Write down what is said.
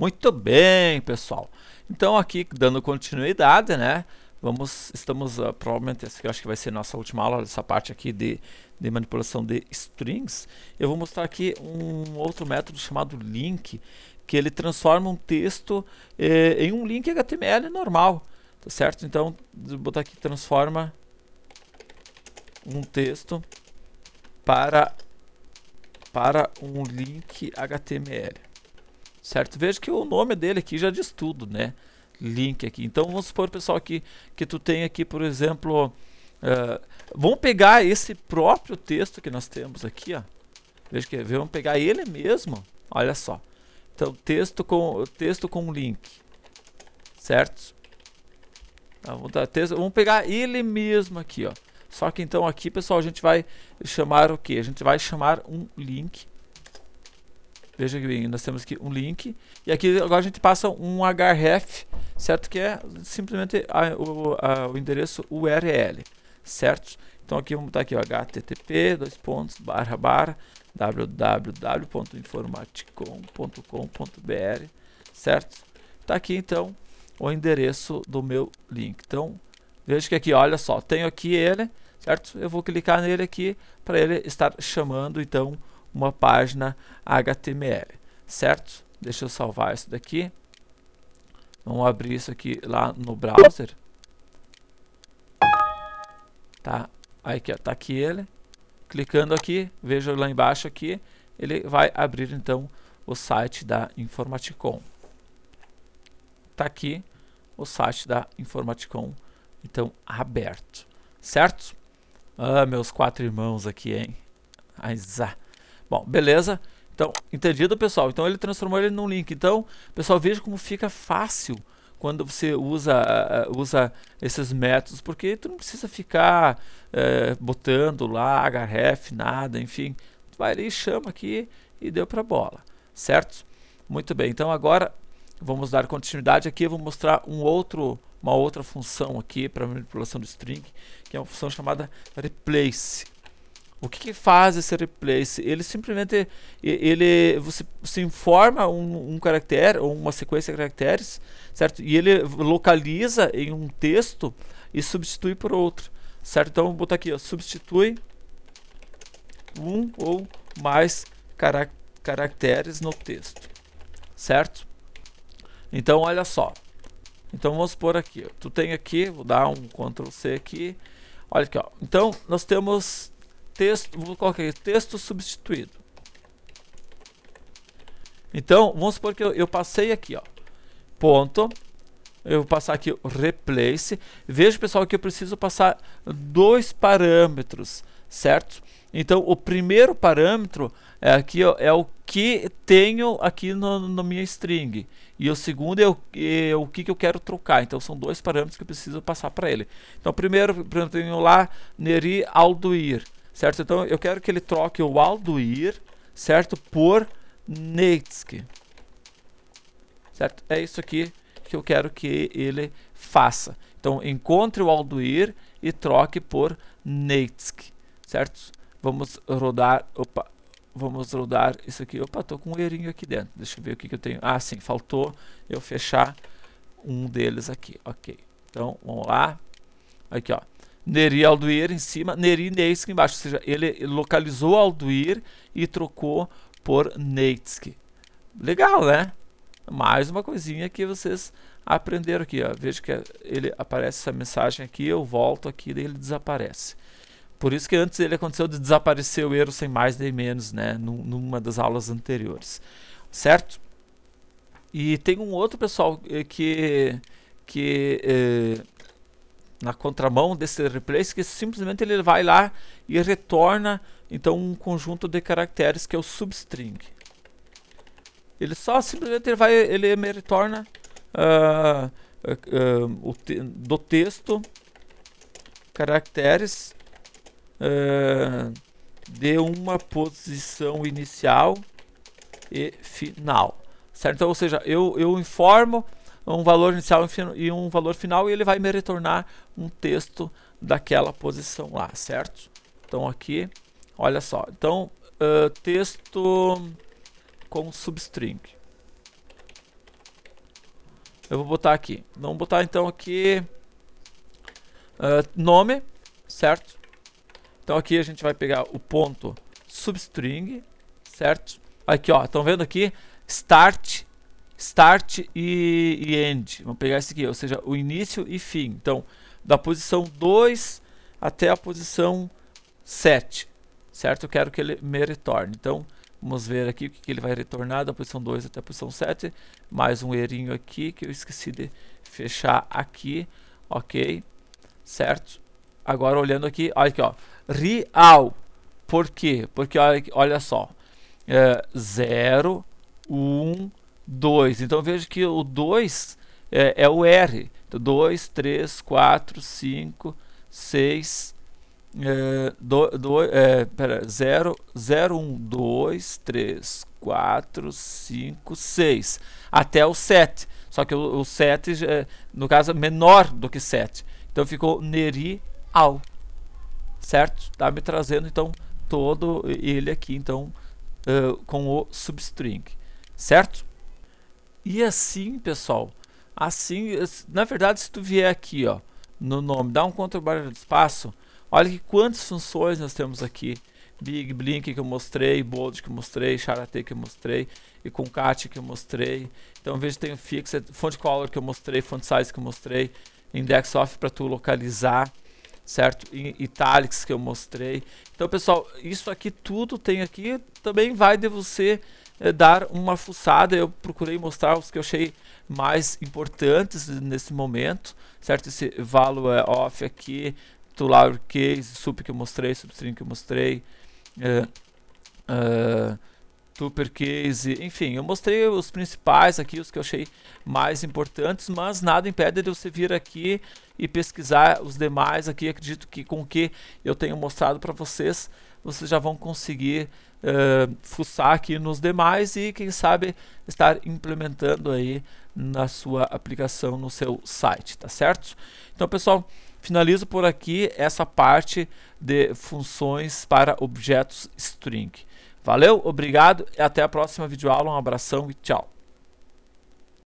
Muito bem, pessoal. Então aqui dando continuidade, né? Vamos, estamos uh, provavelmente essa acho que vai ser nossa última aula dessa parte aqui de, de manipulação de strings. Eu vou mostrar aqui um outro método chamado link, que ele transforma um texto eh, em um link HTML normal, tá certo? Então vou botar aqui transforma um texto para para um link HTML certo? Veja que o nome dele aqui já diz tudo, né? Link aqui. Então vamos supor, pessoal, que, que tu tem aqui, por exemplo, uh, vamos pegar esse próprio texto que nós temos aqui, ó. Veja que vamos pegar ele mesmo. Olha só. Então texto com texto com link, certo? Então, vamos, dar texto, vamos pegar ele mesmo aqui, ó. Só que então aqui, pessoal, a gente vai chamar o que? A gente vai chamar um link Veja que bem, nós temos aqui um link. E aqui agora a gente passa um href, certo? Que é simplesmente a, o, a, o, endereço URL, certo? Então aqui vamos botar aqui o http dois pontos barra barra www.informaticom.com.br, certo? Tá aqui então o endereço do meu link. Então veja que aqui, olha só, tenho aqui ele, certo? Eu vou clicar nele aqui para ele estar chamando então uma página HTML, certo? Deixa eu salvar isso daqui. Vamos abrir isso aqui lá no browser. Tá? Aqui, ó, tá aqui ele. Clicando aqui, veja lá embaixo aqui, ele vai abrir então o site da Informaticon. Tá aqui o site da Informaticon, então aberto, certo? Ah, meus quatro irmãos aqui, hein? Aizá. Bom, beleza? Então, entendido, pessoal? Então ele transformou ele num link. Então, pessoal, veja como fica fácil quando você usa, eh, usa esses métodos, porque tu não precisa ficar é, botando lá href, nada, enfim. Tu vai ali, chama aqui e deu para bola, certo? Muito bem, então agora vamos dar continuidade aqui, eu vou mostrar um outro, uma outra função aqui para manipulação do string, que é uma função chamada replace. O que, que, faz esse replace? Ele simplesmente ele você se informa um, um caractere ou uma sequência de caracteres, certo? E ele localiza em um texto e substitui por outro, certo? Então vou botar aqui, ó, substitui um ou mais caracteres no texto, certo? Então olha só. Então vamos por aqui. Ó. Tu tem aqui, vou dar um Ctrl C aqui. Olha aqui, ó. Então nós temos texto, vou colocar aqui, texto substituído. Então, vamos supor que eu, eu passei aqui, ó, ponto, eu vou passar aqui replace. Veja, pessoal, que eu preciso passar dois parâmetros, certo? Então, o primeiro parâmetro é aqui ó, é o que tenho aqui no, no, minha string. E o segundo é o, é o que, que eu quero trocar. Então, são dois parâmetros que eu preciso passar para ele. Então, primeiro, eu tenho lá Neri Alduir certo? Então eu quero que ele troque o Alduir, certo? Por Neitsky, certo? É isso aqui que eu quero que ele faça. Então encontre o Alduir e troque por Neitsky, certo? Vamos rodar, opa, vamos rodar isso aqui. Opa, tô com um erinho aqui dentro. Deixa eu ver o que, que eu tenho. Ah, sim, faltou eu fechar um deles aqui, ok. Então vamos lá, aqui ó, Neri Alduir em cima, Neri Neitski embaixo. Ou seja, ele localizou Alduir e trocou por Neitski. Legal, né? Mais uma coisinha que vocês aprenderam aqui. Ó. Veja que ele aparece essa mensagem aqui, eu volto aqui e ele desaparece. Por isso que antes ele aconteceu de desaparecer o erro sem mais nem menos, né? Numa das aulas anteriores. Certo? E tem um outro pessoal eh, que, que eh, na contramão desse replace que simplesmente ele vai lá e retorna então um conjunto de caracteres que é o substring. Ele só simplesmente ele vai ele me retorna uh, uh, uh, te, do texto caracteres de uma posição inicial e final, certo? Então, ou seja, eu eu informo um valor inicial e um valor final e ele vai me retornar um texto daquela posição lá, certo? Então aqui, olha só, então uh, texto com substring. Eu vou botar aqui, vamos botar então aqui uh, nome, certo? Então aqui a gente vai pegar o ponto substring, certo? Aqui ó, estão vendo aqui? Start start e, e end. Vamos pegar esse aqui, ou seja, o início e fim. Então, da posição 2 até a posição 7, certo? Eu quero que ele me retorne. Então, vamos ver aqui o que, que ele vai retornar da posição 2 até a posição 7. Mais um erinho aqui que eu esqueci de fechar aqui, ok? Certo? Agora olhando aqui, olha aqui, ó. Real. Por quê? Porque olha, olha só. É, 0, 1, 2. Então veja que o 2 é, é, o R. 2, 3, 4, 5, 6, é, 0, 0, 1, 2, 3, 4, 5, 6, até o 7. Só que o, o 7, é, no caso, é menor do que 7. Então ficou Neri Al. Certo? Está me trazendo, então, todo ele aqui, então, uh, com o substring. Certo? E assim, pessoal, assim, na verdade, se tu vier aqui, ó, no nome, dá um controle barra de espaço, olha que quantas funções nós temos aqui. Big Blink que eu mostrei, Bold que eu mostrei, Charate que eu mostrei, e Concat que eu mostrei. Então veja, tem o Fixed, é Font Color que eu mostrei, Font Size que eu mostrei, Index Off para tu localizar, certo? E Italics que eu mostrei. Então pessoal, isso aqui tudo tem aqui, também vai de você eh, dar uma fuçada. Eu procurei mostrar os que eu achei mais importantes nesse momento, certo? Esse value é off aqui, to lowercase, sup que eu mostrei, substring que eu mostrei, uh, eh, uh, eh, supercase, enfim, eu mostrei os principais aqui, os que eu achei mais importantes, mas nada impede de você vir aqui e pesquisar os demais aqui, acredito que com o que eu tenho mostrado para vocês, vocês já vão conseguir uh, fuçar aqui nos demais e quem sabe estar implementando aí na sua aplicação, no seu site, tá certo? Então pessoal, finalizo por aqui essa parte de funções para objetos string. Valeu, obrigado e até a próxima videoaula, um abração e tchau.